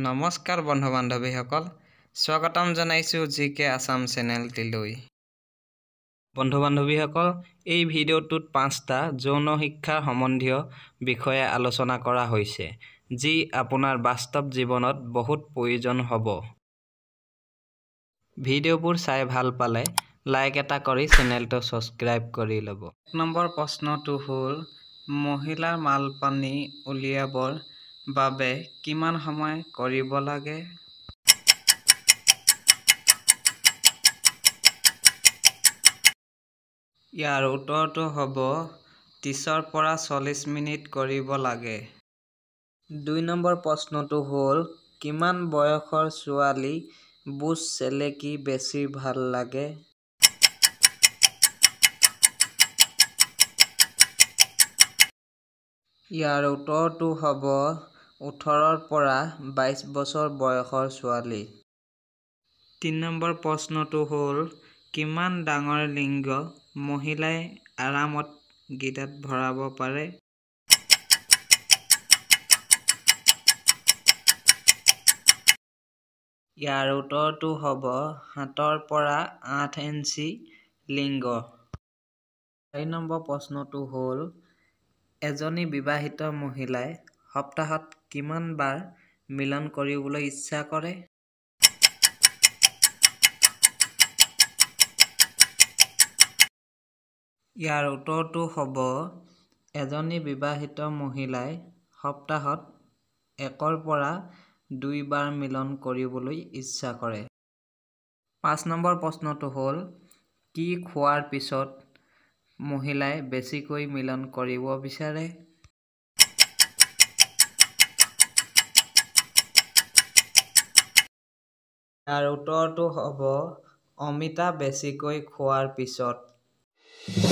নমস্কাৰ বন্ধু বান্ধৱীসকল স্বাগতম জনাইছোঁ জি কে আছাম চেনেলটিলৈ বন্ধু বান্ধৱীসকল এই ভিডিঅ'টোত পাঁচটা যৌন শিক্ষাৰ সম্বন্ধীয় বিষয়ে আলোচনা কৰা হৈছে যি আপোনাৰ বাস্তৱ জীৱনত বহুত প্ৰয়োজন হ'ব ভিডিঅ'বোৰ চাই ভাল পালে লাইক এটা কৰি চেনেলটো ছাবস্ক্ৰাইব কৰি ল'ব এক নম্বৰ প্ৰশ্নটো হ'ল মহিলাৰ মালপানী উলিয়াবৰ বাবে কিমান সময় কৰিব লাগে ইয়াৰ উত্তৰটো হ'ব ত্ৰিছৰ পৰা চল্লিছ মিনিট কৰিব লাগে দুই নম্বৰ প্ৰশ্নটো হ'ল কিমান বয়সৰ ছোৱালী বুজ চেলেকি বেছি ভাল লাগে ইয়াৰ উত্তৰটো হ'ব ওঠৰৰ পৰা বাইছ বছৰ বয়সৰ ছোৱালী তিনি নম্বৰ প্ৰশ্নটো হ'ল কিমান ডাঙৰ লিংগ মহিলাই আৰামত গীতাত ভৰাব পাৰে ইয়াৰ উত্তৰটো হ'ব সাতৰ পৰা আঠ ইঞ্চি লিংগ চাৰি নম্বৰ প্ৰশ্নটো হ'ল এজনী বিবাহিত মহিলাই সপ্তাহত কিমানবাৰ মিলন কৰিবলৈ ইচ্ছা কৰে ইয়াৰ উত্তৰটো হ'ব এজনী বিবাহিত মহিলাই সপ্তাহত একৰ পৰা দুই বাৰ মিলন কৰিবলৈ ইচ্ছা কৰে পাঁচ নম্বৰ প্ৰশ্নটো হ'ল কি খোৱাৰ পিছত মহিলাই বেছিকৈ মিলন কৰিব বিচাৰে ইয়াৰ উত্তৰটো হ'ব অমিতা বেছিকৈ খোৱাৰ পিছত